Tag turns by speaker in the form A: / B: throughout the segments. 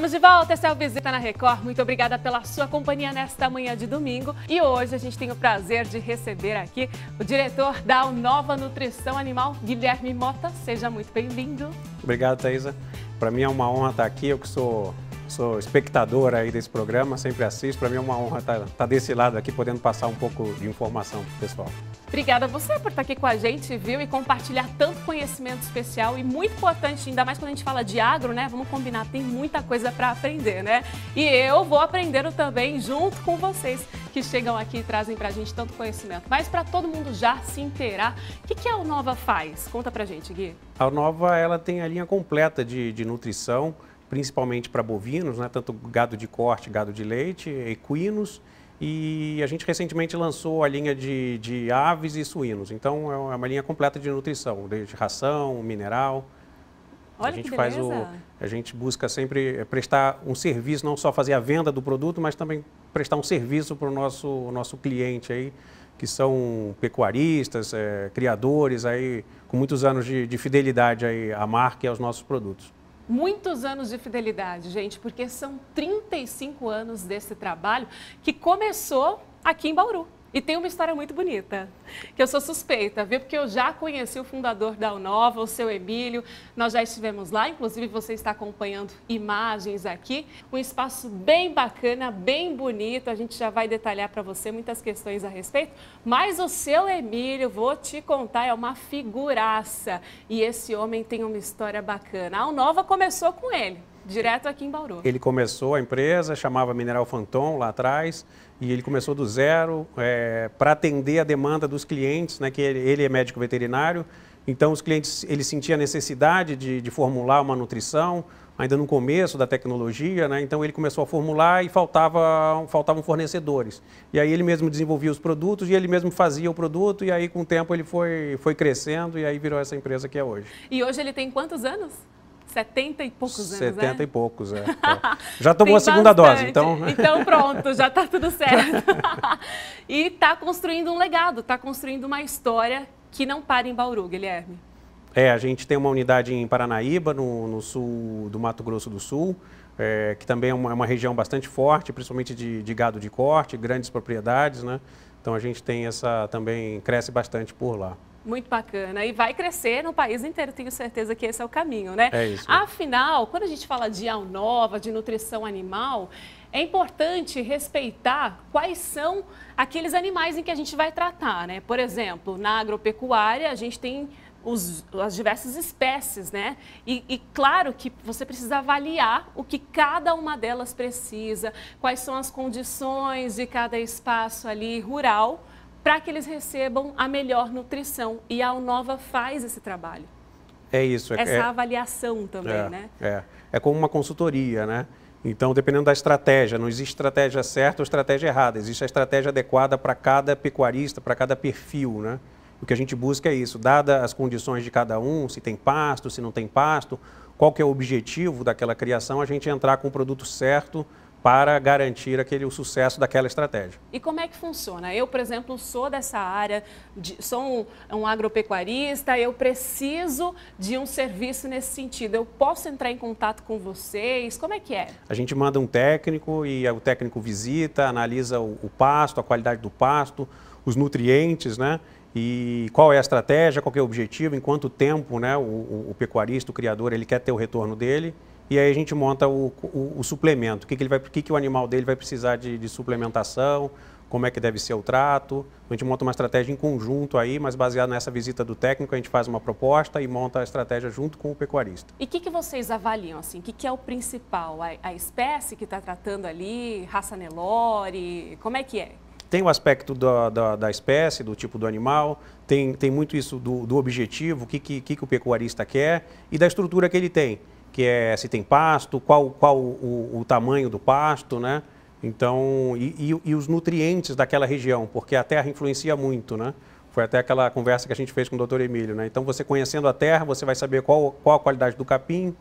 A: Estamos de volta, essa é o Visita na Record. Muito obrigada pela sua companhia nesta manhã de domingo. E hoje a gente tem o prazer de receber aqui o diretor da Nova Nutrição Animal, Guilherme Mota. Seja muito bem-vindo.
B: Obrigado, Thaisa. Para mim é uma honra estar aqui. Eu que sou sou espectador aí desse programa, sempre assisto. Para mim é uma honra estar, tá, tá desse lado aqui, podendo passar um pouco de informação o pessoal.
A: Obrigada a você por estar tá aqui com a gente, viu? E compartilhar tanto conhecimento especial e muito importante, ainda mais quando a gente fala de agro, né? Vamos combinar, tem muita coisa para aprender, né? E eu vou aprendendo também junto com vocês que chegam aqui e trazem para a gente tanto conhecimento. Mas para todo mundo já se inteirar, o que, que a Alnova faz? Conta para gente, Gui.
B: A Alnova, ela tem a linha completa de, de nutrição, principalmente para bovinos, né, tanto gado de corte, gado de leite, equinos. E a gente recentemente lançou a linha de, de aves e suínos. Então é uma é linha completa de nutrição, desde ração, mineral. Olha a gente faz o, a gente busca sempre eh, prestar um serviço, não só fazer a venda do produto, mas também prestar um serviço para o nosso, nosso cliente aí, que são pecuaristas, é, criadores aí, com muitos anos de, de fidelidade aí à marca e aos nossos produtos.
A: Muitos anos de fidelidade, gente, porque são 35 anos desse trabalho que começou aqui em Bauru. E tem uma história muito bonita, que eu sou suspeita, viu? Porque eu já conheci o fundador da Unova, o seu Emílio. Nós já estivemos lá, inclusive você está acompanhando imagens aqui. Um espaço bem bacana, bem bonito. A gente já vai detalhar para você muitas questões a respeito. Mas o seu Emílio, vou te contar, é uma figuraça. E esse homem tem uma história bacana. A Unova começou com ele Direto aqui em Bauru.
B: Ele começou a empresa, chamava Mineral Fantom lá atrás, e ele começou do zero é, para atender a demanda dos clientes, né, que ele, ele, é médico veterinário, então os clientes, ele sentia a necessidade de, de formular uma nutrição, ainda no começo da tecnologia, né? então ele começou a formular e faltava, faltavam fornecedores. E aí ele mesmo desenvolvia os produtos e ele mesmo fazia o produto e aí com o tempo ele foi, foi crescendo e aí virou essa empresa que é hoje.
A: E hoje ele tem quantos anos? 70 e poucos 70 anos, 70 né? e
B: poucos, é. é. Já tomou a segunda bastante. dose, então... Então
A: pronto, já está tudo certo. e está construindo um legado, está construindo uma história que não para em Bauru, Guilherme.
B: É, a gente tem uma unidade em Paranaíba, no, no sul do Mato Grosso do Sul, é, que também é uma, é uma, região bastante forte, principalmente de, de gado de corte, grandes propriedades, né? Então a gente tem essa também, cresce bastante por lá.
A: Muito bacana. E vai crescer no país inteiro, tenho certeza que esse é o caminho, né? É isso. Afinal, quando a gente fala de al nova, de nutrição animal, é importante respeitar quais são aqueles animais em que a gente vai tratar, né? Por exemplo, na agropecuária, a gente tem os, as diversas espécies, né? E, e, claro que você precisa avaliar o que cada uma delas precisa, quais são as condições de cada espaço ali rural para que eles recebam a melhor nutrição. E a Unova faz esse trabalho.
B: É isso. É Essa é
A: avaliação também, é, né?
B: É. é como uma consultoria, né? Então, dependendo da estratégia, não existe estratégia certa ou estratégia errada, existe a estratégia adequada para cada pecuarista, para cada perfil, né? O que a gente busca é isso, dada as condições de cada um, se tem pasto, se não tem pasto, qual que é o objetivo daquela criação, a gente entrar com o produto certo para garantir aquele, o sucesso daquela estratégia.
A: E como é que funciona? Eu, por exemplo, sou dessa área, de, sou um, um, agropecuarista, eu preciso de um serviço nesse sentido. Eu posso entrar em contato com vocês? Como é que é?
B: A gente manda um técnico e o técnico visita, analisa o, o pasto, a qualidade do pasto, os nutrientes, né? E qual é a estratégia, qual é o objetivo, em quanto tempo né, o, o, o pecuarista, o criador, ele quer ter o retorno dele e aí a gente monta o, o, o suplemento. O que, que, ele vai, que, que o animal dele vai precisar de, de suplementação, como é que deve ser o trato. A gente monta uma estratégia em conjunto aí, mas baseado nessa visita do técnico, a gente faz uma proposta e monta a estratégia junto com o pecuarista.
A: E o que, que, vocês avaliam, assim, o que, que, é o principal? A, a espécie que está tratando ali, raça Nelore, como é que é?
B: Tem o aspecto da, da, da, espécie, do tipo do animal, tem, tem muito isso do, do objetivo, o que, que, que o pecuarista quer e da estrutura que ele tem que é se tem pasto, qual, qual o, o tamanho do pasto, né? Então, e, e, e, os nutrientes daquela região, porque a terra influencia muito, né? Foi até aquela conversa que a gente fez com o doutor Emílio, né? Então, você conhecendo a terra, você vai saber qual, qual a qualidade do capim,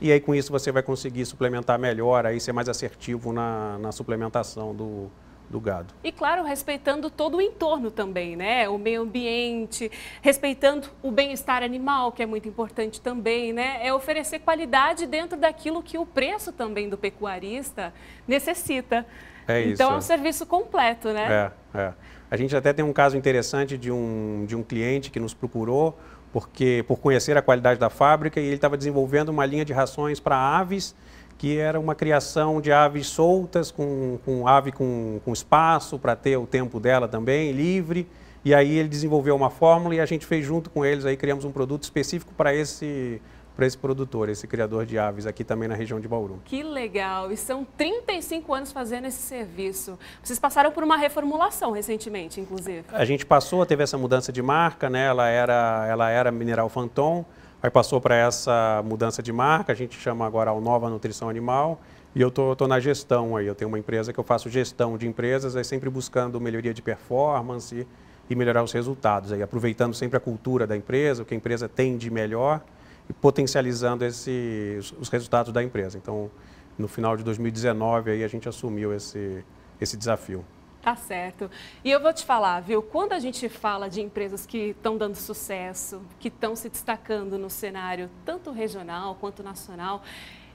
B: e aí com isso você vai conseguir suplementar melhor, aí ser mais assertivo na, na suplementação do, do gado.
A: E claro, respeitando todo o entorno também, né? O meio ambiente, respeitando o bem-estar animal, que é muito importante também, né? É oferecer qualidade dentro daquilo que o preço também do pecuarista necessita. É isso. Então é um serviço completo, né?
B: É, é. A gente até tem um caso interessante de um, de um cliente que nos procurou porque por conhecer a qualidade da fábrica e ele estava desenvolvendo uma linha de rações para aves que era uma criação de aves soltas, com, com ave com, com espaço para ter o tempo dela também, livre. E aí ele desenvolveu uma fórmula e a gente fez junto com eles, aí criamos um produto específico para esse para esse produtor, esse criador de aves aqui também na região de Bauru.
A: Que legal! E são 35 anos fazendo esse serviço. Vocês passaram por uma reformulação recentemente, inclusive. A gente
B: passou, teve essa mudança de marca, né? Ela era, ela era Mineral Fantom. Aí passou para essa mudança de marca, a gente chama agora o Nova Nutrição Animal. E eu tô, tô na gestão aí. Eu tenho uma empresa que eu faço gestão de empresas, aí sempre buscando melhoria de performance e melhorar os resultados, aí aproveitando sempre a cultura da empresa, o que a empresa tem de melhor e potencializando esse, os resultados da empresa. Então, no final de 2019 aí a gente assumiu esse esse desafio.
A: Tá certo. E eu vou te falar, viu? Quando a gente fala de empresas que estão dando sucesso, que estão se destacando no cenário tanto regional quanto nacional,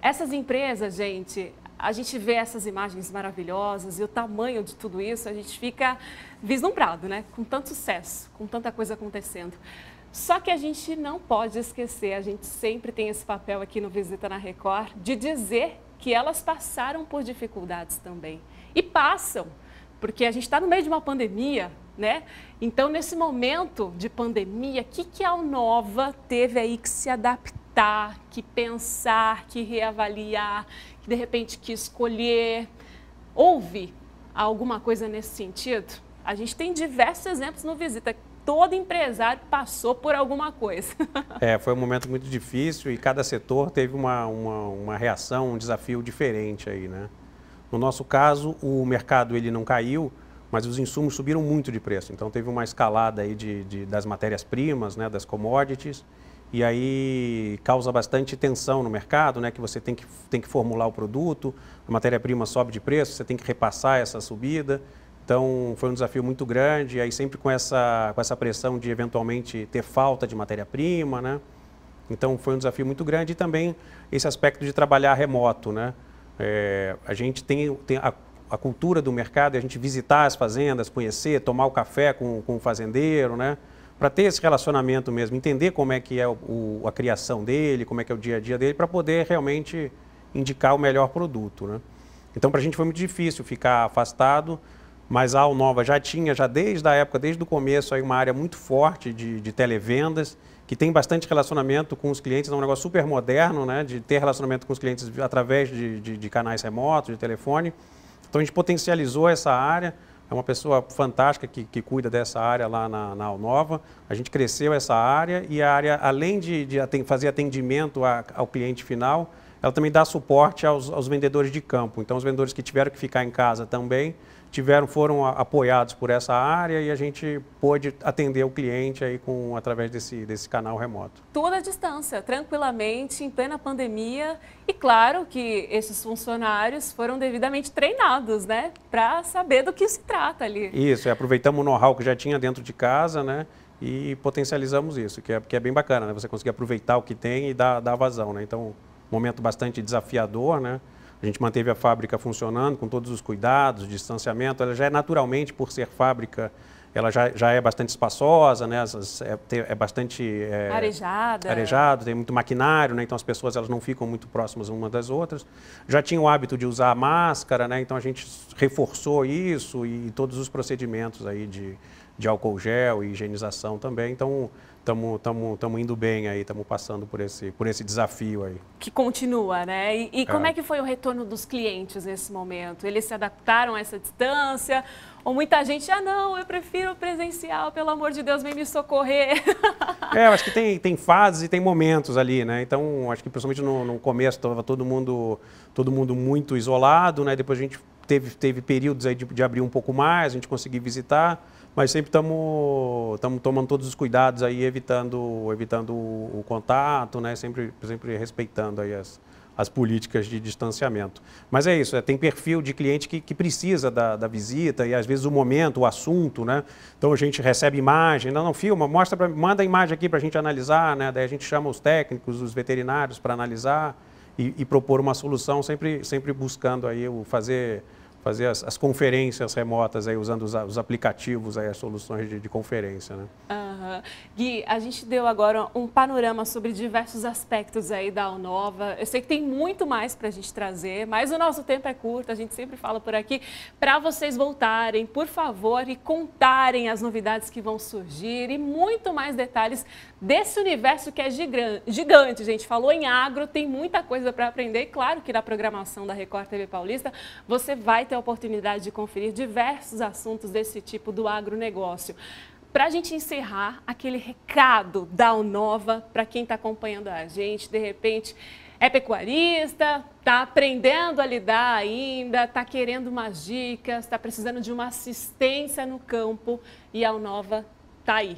A: essas empresas, gente, a gente vê essas imagens maravilhosas e o tamanho de tudo isso, a gente fica vislumbrado, né? Com tanto sucesso, com tanta coisa acontecendo. Só que a gente não pode esquecer, a gente sempre tem esse papel aqui no Visita na Record de dizer que elas passaram por dificuldades também. E passam porque a gente está no meio de uma pandemia, né? Então, nesse momento de pandemia, o que, que a Nova teve aí que se adaptar, que pensar, que reavaliar, que de repente que escolher? Houve alguma coisa nesse sentido? A gente tem diversos exemplos no Visita. Todo empresário passou por alguma coisa.
B: é, foi um momento muito difícil e cada setor teve uma, uma, uma reação, um desafio diferente aí, né? No nosso caso, o mercado ele não caiu, mas os insumos subiram muito de preço. Então teve uma escalada aí de, de das matérias-primas, né, das commodities, e aí causa bastante tensão no mercado, né, que você tem que, tem que formular o produto, a matéria-prima sobe de preço, você tem que repassar essa subida. Então foi um desafio muito grande, e aí sempre com essa, com essa pressão de eventualmente ter falta de matéria-prima, né? Então foi um desafio muito grande e também esse aspecto de trabalhar remoto, né? É, a gente tem, tem a, a, cultura do mercado, é a gente visitar as fazendas, conhecer, tomar o café com, com o fazendeiro, né? Para ter esse relacionamento mesmo, entender como é que é o, o, a criação dele, como é que é o dia a dia dele, para poder realmente indicar o melhor produto, né? Então, para a gente foi muito difícil ficar afastado, mas a Alnova já tinha, já desde a época, desde o começo, aí uma área muito forte de, de televendas, que tem bastante relacionamento com os clientes, é um negócio super moderno, né? De ter relacionamento com os clientes através de, de, de canais remotos, de telefone. Então a gente potencializou essa área. É uma pessoa fantástica que, que cuida dessa área lá na, na Alnova. A gente cresceu essa área e a área, além de, de fazer atendimento a, ao cliente final, ela também dá suporte aos, aos vendedores de campo. Então, os vendedores que tiveram que ficar em casa também tiveram foram apoiados por essa área e a gente pôde atender o cliente aí com através desse desse canal remoto.
A: Toda a distância, tranquilamente, em plena pandemia e claro que esses funcionários foram devidamente treinados, né, para saber do que se trata ali.
B: Isso, e aproveitamos o know-how que já tinha dentro de casa, né? E potencializamos isso, que é, que é bem bacana, né? Você conseguir aproveitar o que tem e dar, dar vazão, né? Então, momento bastante desafiador, né? A gente manteve a fábrica funcionando com todos os cuidados, distanciamento. Ela já é naturalmente, por ser fábrica, ela já, já é bastante espaçosa, né? é, é bastante é,
A: arejada,
B: arejado, tem muito maquinário, né? então as pessoas elas não ficam muito próximas umas das outras. Já tinha o hábito de usar máscara, né? então a gente reforçou isso e, e todos os procedimentos aí de, de álcool gel e higienização também. Então, estamos indo bem aí, estamos passando por esse, por esse desafio aí.
A: Que continua, né? E, e é. como é. é. que foi o retorno dos clientes nesse momento? Eles se adaptaram a essa distância? Ou muita gente, ah não, eu prefiro presencial, pelo amor de Deus, vem me socorrer.
B: É, eu acho que tem, tem fases e tem momentos ali, né? Então, acho que principalmente no, no começo estava todo mundo, todo mundo muito isolado, né? Depois a gente teve, teve períodos aí de, de abrir um pouco mais, a gente conseguir visitar, mas sempre estamos tomando todos os cuidados aí, evitando, evitando o, o contato, né? Sempre, sempre respeitando aí as, as políticas de distanciamento. Mas é isso, é, tem perfil de cliente que, que precisa da, da, visita e às vezes o momento, o assunto, né? Então a gente recebe imagem, não, não filma, mostra pra, manda a imagem aqui para a gente analisar, né? Daí a gente chama os técnicos, os veterinários para analisar e, e propor uma solução, sempre, sempre buscando aí o fazer fazer as, as conferências remotas aí, usando os, os aplicativos, aí, as soluções de, de conferência. Né?
A: Uhum. Gui, a gente deu agora um panorama sobre diversos aspectos aí da Unova. Eu sei que tem muito mais para a gente trazer, mas o nosso tempo é curto, a gente sempre fala por aqui. Para vocês voltarem, por favor, e contarem as novidades que vão surgir e muito mais detalhes desse universo que é gigante, gente. Falou em agro, tem muita coisa para aprender. E claro que na programação da Record TV Paulista, você vai ter ter a oportunidade de conferir diversos assuntos desse tipo do agronegócio. Para a gente encerrar, aquele recado da Unova para quem está acompanhando a gente, de repente é pecuarista, está aprendendo a lidar ainda, está querendo umas dicas, está precisando de uma assistência no campo e a Unova está aí.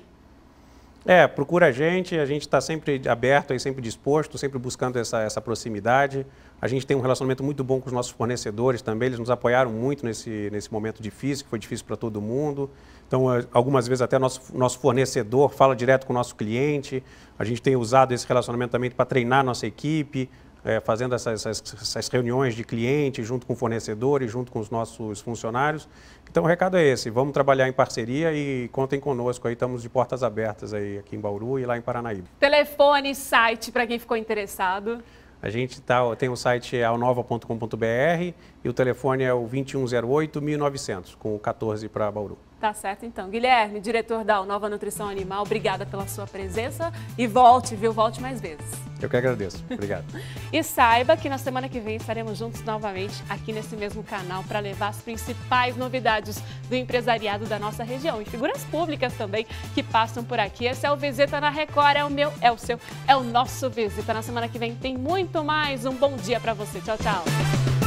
B: É, procura a gente, a gente está sempre aberto e sempre disposto, sempre buscando essa, essa proximidade. A gente tem um relacionamento muito bom com os nossos fornecedores também, eles nos apoiaram muito nesse, nesse momento difícil, que foi difícil para todo mundo. Então, eh, algumas vezes até nosso, nosso fornecedor fala direto com o nosso cliente. A gente tem usado esse relacionamento também para treinar nossa equipe, é, fazendo essas, essas, essas, reuniões de cliente junto com fornecedores, junto com os nossos funcionários. Então o recado é esse, vamos trabalhar em parceria e contem conosco aí, estamos de portas abertas aí aqui em Bauru e lá em Paranaíba.
A: Telefone, site para quem ficou interessado.
B: A gente tá, tem o site alnova.com.br e o telefone é o 2108 1900, com 14 para Bauru.
A: Tá certo, então. Guilherme, diretor da Nova Nutrição Animal, obrigada pela sua presença e volte, viu? Volte mais vezes.
B: Eu que agradeço. Obrigado.
A: e saiba que na semana que vem estaremos juntos novamente aqui nesse mesmo canal para levar as principais novidades do empresariado da nossa região e figuras públicas também que passam por aqui. Esse é o Visita na Record, é o meu, é o seu, é o nosso Visita. Na semana que vem tem muito mais. Um bom dia para você. Tchau, tchau.